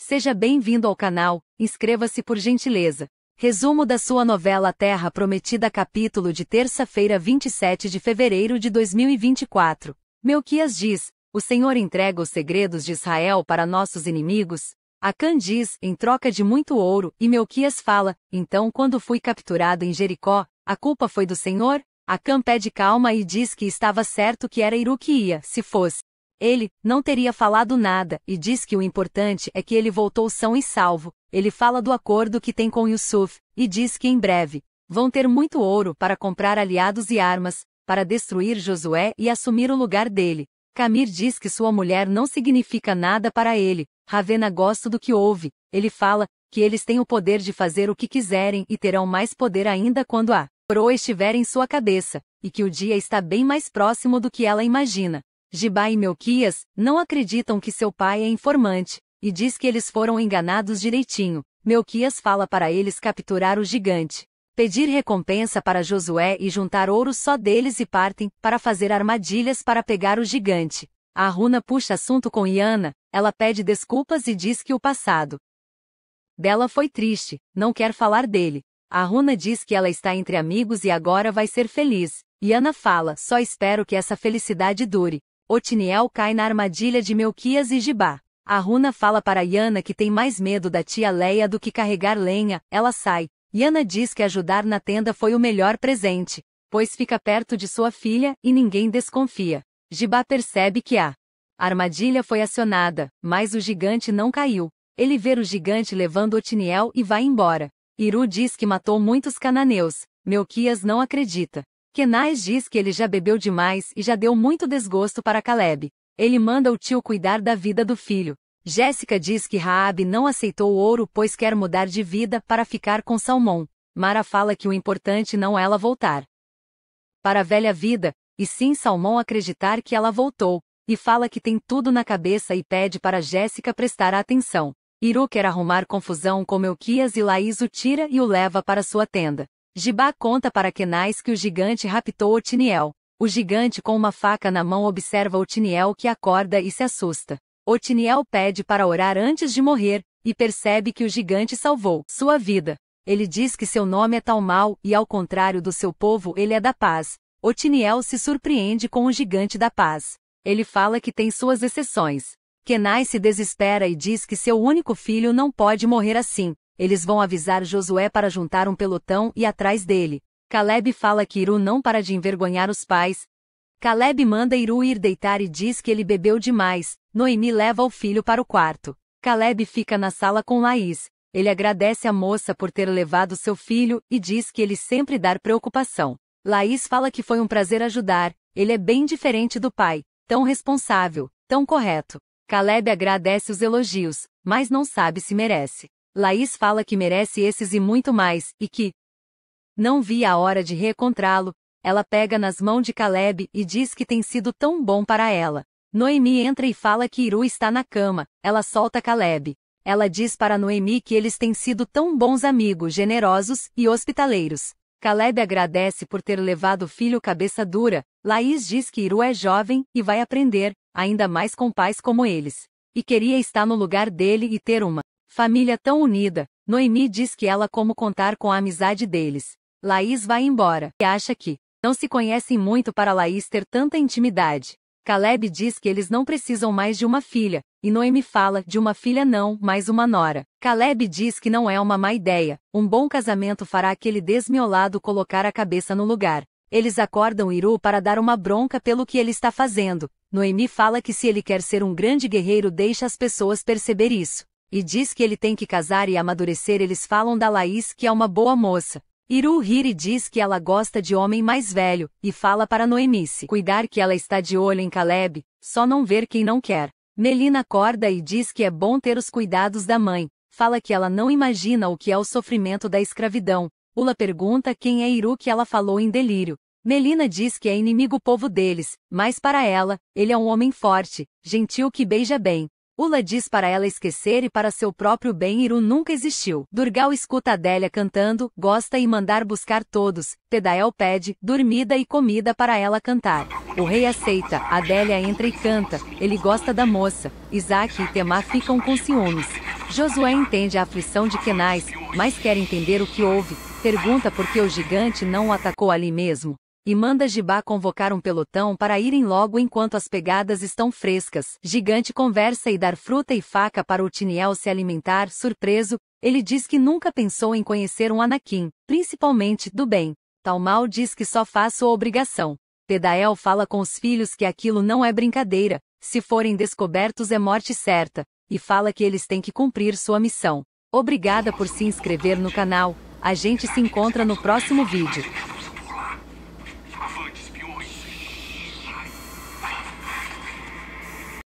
Seja bem-vindo ao canal, inscreva-se por gentileza. Resumo da sua novela Terra Prometida, capítulo de terça-feira, 27 de fevereiro de 2024. Melquias diz: O Senhor entrega os segredos de Israel para nossos inimigos. Acã diz: Em troca de muito ouro, e Melquias fala: Então, quando fui capturado em Jericó, a culpa foi do Senhor? Acã pede calma e diz que estava certo que era Iru que ia, se fosse. Ele não teria falado nada e diz que o importante é que ele voltou são e salvo. Ele fala do acordo que tem com Yusuf e diz que em breve vão ter muito ouro para comprar aliados e armas para destruir Josué e assumir o lugar dele. Camir diz que sua mulher não significa nada para ele. Ravena gosta do que ouve. Ele fala que eles têm o poder de fazer o que quiserem e terão mais poder ainda quando a proa estiver em sua cabeça, e que o dia está bem mais próximo do que ela imagina. Gibá e Melquias não acreditam que seu pai é informante, e diz que eles foram enganados direitinho. Melquias fala para eles capturar o gigante, pedir recompensa para Josué e juntar ouro só deles e partem para fazer armadilhas para pegar o gigante. A Runa puxa assunto com Iana, ela pede desculpas e diz que o passado dela foi triste, não quer falar dele. A Runa diz que ela está entre amigos e agora vai ser feliz. Iana fala: só espero que essa felicidade dure. Otiniel cai na armadilha de Melquias e Gibá. A runa fala para Yana que tem mais medo da tia Leia do que carregar lenha, ela sai. Yana diz que ajudar na tenda foi o melhor presente, pois fica perto de sua filha e ninguém desconfia. Gibá percebe que a armadilha foi acionada, mas o gigante não caiu. Ele vê o gigante levando Otiniel e vai embora. Iru diz que matou muitos cananeus. Melquias não acredita. Kenais diz que ele já bebeu demais e já deu muito desgosto para Caleb. Ele manda o tio cuidar da vida do filho. Jéssica diz que Raab não aceitou o ouro pois quer mudar de vida para ficar com Salmão. Mara fala que o importante não é ela voltar para a velha vida, e sim Salmão acreditar que ela voltou, e fala que tem tudo na cabeça e pede para Jéssica prestar atenção. Iru quer arrumar confusão com Melquias e Laís o tira e o leva para sua tenda. Gibá conta para Kenais que o gigante raptou Otiniel. O gigante com uma faca na mão observa Otiniel que acorda e se assusta. Otiniel pede para orar antes de morrer, e percebe que o gigante salvou sua vida. Ele diz que seu nome é Talmal e ao contrário do seu povo ele é da paz. Otiniel se surpreende com o gigante da paz. Ele fala que tem suas exceções. Kenai se desespera e diz que seu único filho não pode morrer assim. Eles vão avisar Josué para juntar um pelotão e atrás dele. Caleb fala que Iru não para de envergonhar os pais. Caleb manda Iru ir deitar e diz que ele bebeu demais. Noemi leva o filho para o quarto. Caleb fica na sala com Laís. Ele agradece a moça por ter levado seu filho e diz que ele sempre dá preocupação. Laís fala que foi um prazer ajudar, ele é bem diferente do pai, tão responsável, tão correto. Caleb agradece os elogios, mas não sabe se merece. Laís fala que merece esses e muito mais, e que não vi a hora de reencontrá-lo. Ela pega nas mãos de Caleb e diz que tem sido tão bom para ela. Noemi entra e fala que Iru está na cama. Ela solta Caleb. Ela diz para Noemi que eles têm sido tão bons amigos, generosos e hospitaleiros. Caleb agradece por ter levado o filho cabeça dura. Laís diz que Iru é jovem e vai aprender, ainda mais com pais como eles. E queria estar no lugar dele e ter uma Família tão unida. Noemi diz que ela como contar com a amizade deles. Laís vai embora e acha que não se conhecem muito para Laís ter tanta intimidade. Caleb diz que eles não precisam mais de uma filha, e Noemi fala de uma filha não, mais uma nora. Caleb diz que não é uma má ideia, um bom casamento fará aquele desmiolado colocar a cabeça no lugar. Eles acordam Iru para dar uma bronca pelo que ele está fazendo. Noemi fala que se ele quer ser um grande guerreiro deixa as pessoas perceber isso. E diz que ele tem que casar e amadurecer. Eles falam da Laís, que é uma boa moça. Iru Hiri diz que ela gosta de homem mais velho, e fala para Noemi se cuidar que ela está de olho em Caleb, só não ver quem não quer. Melina acorda e diz que é bom ter os cuidados da mãe, fala que ela não imagina o que é o sofrimento da escravidão. Ula pergunta quem é Iru que ela falou em delírio. Melina diz que é inimigo povo deles, mas para ela, ele é um homem forte, gentil que beija bem. Ula diz para ela esquecer e para seu próprio bem Iru nunca existiu. Durgal escuta Adélia cantando, gosta e mandar buscar todos. Pedael pede, dormida e comida para ela cantar. O rei aceita, Adélia entra e canta, ele gosta da moça. Isaac e Temá ficam com ciúmes. Josué entende a aflição de Kenais, mas quer entender o que houve. Pergunta por que o gigante não o atacou ali mesmo e manda Jibá convocar um pelotão para irem logo enquanto as pegadas estão frescas. Gigante conversa e dar fruta e faca para o Tiniel se alimentar, surpreso, ele diz que nunca pensou em conhecer um Anakin, principalmente do bem. Talmal diz que só faz sua obrigação. Pedael fala com os filhos que aquilo não é brincadeira, se forem descobertos é morte certa, e fala que eles têm que cumprir sua missão. Obrigada por se inscrever no canal, a gente se encontra no próximo vídeo.